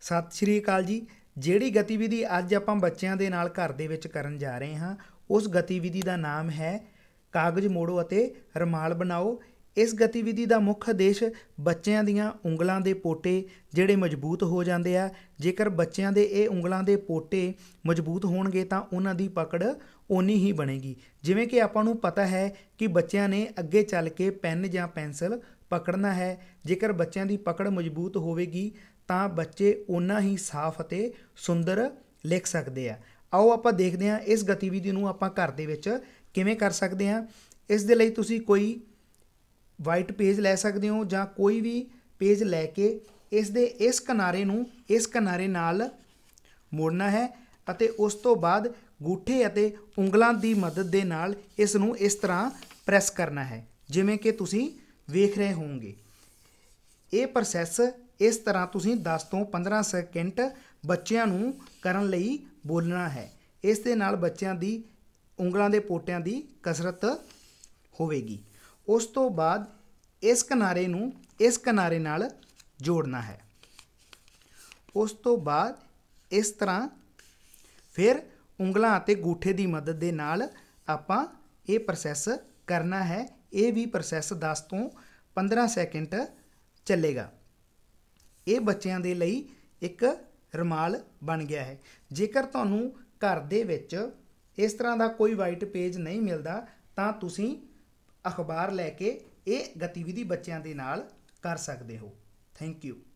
ਸਤਿ ਸ਼੍ਰੀ ਅਕਾਲ ਜੀ ਜਿਹੜੀ ਗਤੀਵਿਧੀ ਅੱਜ ਆਪਾਂ ਬੱਚਿਆਂ ਦੇ ਨਾਲ ਘਰ ਦੇ ਵਿੱਚ ਕਰਨ ਜਾ ਰਹੇ ਹਾਂ ਉਸ ਗਤੀਵਿਧੀ ਦਾ ਨਾਮ ਹੈ ਕਾਗਜ਼ ਮੋੜੋ ਅਤੇ ਰਮਾਲ ਬਣਾਓ ਇਸ ਗਤੀਵਿਧੀ ਦਾ ਮੁੱਖ ਉਦੇਸ਼ ਬੱਚਿਆਂ ਦੀਆਂ ਉਂਗਲਾਂ ਦੇ ਪੋਟੇ ਜਿਹੜੇ ਮਜ਼ਬੂਤ ਹੋ ਜਾਂਦੇ ਆ ਜੇਕਰ ਬੱਚਿਆਂ ਦੇ ਇਹ ਉਂਗਲਾਂ ਦੇ ਪੋਟੇ ਮਜ਼ਬੂਤ ਹੋਣਗੇ ਤਾਂ ਉਹਨਾਂ ਦੀ ਪਕੜ ਓਨੀ ਹੀ ਬਣੇਗੀ ਜਿਵੇਂ ਕਿ ਆਪਾਂ ਨੂੰ ਪਤਾ ਹੈ ਕਿ ਬੱਚਿਆਂ ਨੇ ਅੱਗੇ ਚੱਲ ਕੇ ਪੈਨ ਜਾਂ ਪੈਨਸਲ ਪਕੜਨਾ ਹੈ ਜੇਕਰ ਬੱਚਿਆਂ ਦੀ ਪਕੜ ਮਜ਼ਬੂਤ ਹੋਵੇਗੀ ਤਾਂ ਬੱਚੇ ਓਨਾ ਹੀ ਸਾਫ਼ ਅਤੇ ਸੁੰਦਰ ਲਿਖ ਸਕਦੇ ਆ ਆਓ ਆਪਾਂ ਦੇਖਦੇ ਹਾਂ ਇਸ ਗਤੀਵਿਧੀ ਨੂੰ ਆਪਾਂ ਘਰ ਦੇ ਵਿੱਚ ਕਿਵੇਂ ਕਰ ਸਕਦੇ ਹਾਂ ਇਸ ਦੇ ਲਈ ਤੁਸੀਂ ਕੋਈ ਵਾਈਟ ਪੇਜ ਲੈ ਸਕਦੇ ਹੋ ਜਾਂ ਕੋਈ ਵੀ ਪੇਜ ਲੈ ਕੇ ਇਸ ਦੇ ਇਸ ਕਿਨਾਰੇ ਨੂੰ ਇਸ ਕਿਨਾਰੇ ਨਾਲ ਮੋੜਨਾ ਹੈ ਅਤੇ ਉਸ ਤੋਂ ਬਾਅਦ ਗੂਠੇ ਅਤੇ ਉਂਗਲਾਂ ਦੀ ਮਦਦ ਦੇ ਨਾਲ ਇਸ ਨੂੰ ਇਸ ਤਰ੍ਹਾਂ ਪ੍ਰੈਸ ਕਰਨਾ ਹੈ ਜਿਵੇਂ ਕਿ ਤੁਸੀਂ ਵੇਖ ਰਹੇ ਹੋਵੋਗੇ ਇਹ ਪ੍ਰੋਸੈਸ ਇਸ ਤਰ੍ਹਾਂ ਤੁਸੀਂ 10 ਤੋਂ 15 ਸਕਿੰਟ ਬੱਚਿਆਂ ਨੂੰ ਕਰਨ ਲਈ ਬੋਲਣਾ ਹੈ ਇਸ ਦੇ ਨਾਲ ਬੱਚਿਆਂ ਦੀ ਉਂਗਲਾਂ ਦੇ ਪੋਟਿਆਂ ਦੀ ਕਸਰਤ ਹੋਵੇਗੀ ਉਸ ਤੋਂ ਬਾਅਦ ਇਸ ਕਿਨਾਰੇ ਨੂੰ ਇਸ ਕਿਨਾਰੇ ਨਾਲ ਜੋੜਨਾ ਹੈ ਉਸ ਤੋਂ ਬਾਅਦ ਇਸ ਤਰ੍ਹਾਂ ਫਿਰ ਉਂਗਲਾਂ ਅਤੇ ਗੂਠੇ ਦੀ ਮਦਦ ਦੇ ਨਾਲ ਆਪਾਂ ਇਹ ਪ੍ਰੋਸੈਸ ਕਰਨਾ ਹੈ ਇਹ ਵੀ ਪ੍ਰੋਸੈਸ 10 ਤੋਂ 15 ਸੈਕਿੰਡ ਚੱਲੇਗਾ ਇਹ ਬੱਚਿਆਂ ਦੇ ਲਈ ਇੱਕ ਰਮਾਲ ਬਣ ਗਿਆ ਹੈ ਜੇਕਰ ਤੁਹਾਨੂੰ ਘਰ ਦੇ ਵਿੱਚ ਇਸ ਤਰ੍ਹਾਂ ਦਾ ਕੋਈ ਵਾਈਟ ਪੇਜ ਨਹੀਂ ਮਿਲਦਾ ਤਾਂ ਤੁਸੀਂ ਅਖਬਾਰ ਲੈ ਕੇ ਇਹ ਗਤੀਵਿਧੀ ਬੱਚਿਆਂ ਦੇ ਨਾਲ ਕਰ ਸਕਦੇ ਹੋ ਥੈਂਕ ਯੂ